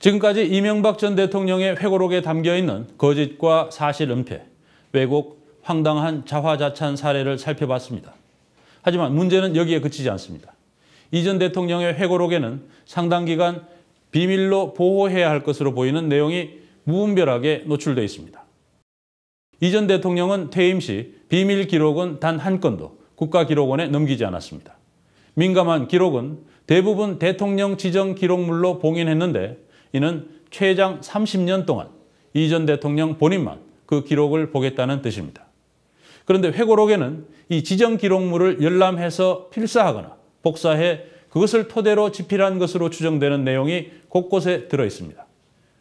지금까지 이명박 전 대통령의 회고록에 담겨있는 거짓과 사실 은폐, 왜곡, 황당한 자화자찬 사례를 살펴봤습니다. 하지만 문제는 여기에 그치지 않습니다. 이 전 대통령의 회고록에는 상당 기간 비밀로 보호해야 할 것으로 보이는 내용이 무분별하게 노출되어 있습니다. 이 전 대통령은 퇴임 시 비밀 기록은 단 한 건도 국가기록원에 넘기지 않았습니다. 민감한 기록은 대부분 대통령 지정 기록물로 봉인했는데 이는 최장 30년 동안 이 전 대통령 본인만 그 기록을 보겠다는 뜻입니다. 그런데 회고록에는 이 지정 기록물을 열람해서 필사하거나 복사해 그것을 토대로 집필한 것으로 추정되는 내용이 곳곳에 들어 있습니다.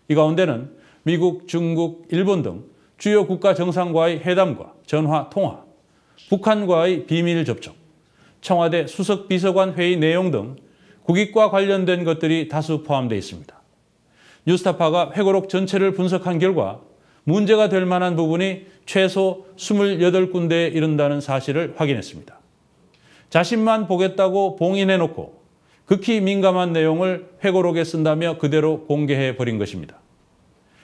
이 가운데는 미국, 중국, 일본 등 주요 국가 정상과의 회담과 전화 통화, 북한과의 비밀 접촉, 청와대 수석 비서관 회의 내용 등 국익과 관련된 것들이 다수 포함되어 있습니다. 뉴스타파가 회고록 전체를 분석한 결과 문제가 될 만한 부분이 최소 28군데에 이른다는 사실을 확인했습니다. 자신만 보겠다고 봉인해놓고 극히 민감한 내용을 회고록에 쓴다며 그대로 공개해버린 것입니다.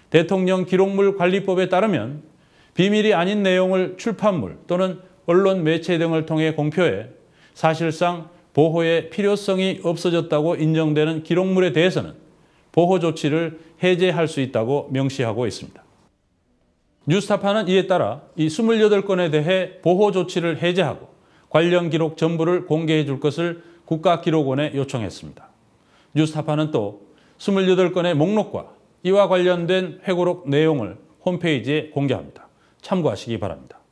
대통령 기록물 관리법에 따르면 비밀이 아닌 내용을 출판물 또는 언론 매체 등을 통해 공표해 사실상 보호의 필요성이 없어졌다고 인정되는 기록물에 대해서는 보호 조치를 해제할 수 있다고 명시하고 있습니다. 뉴스타파는 이에 따라 이 28건에 대해 보호 조치를 해제하고 관련 기록 전부를 공개해 줄 것을 국가기록원에 요청했습니다. 뉴스타파는 또 28건의 목록과 이와 관련된 회고록 내용을 홈페이지에 공개합니다. 참고하시기 바랍니다.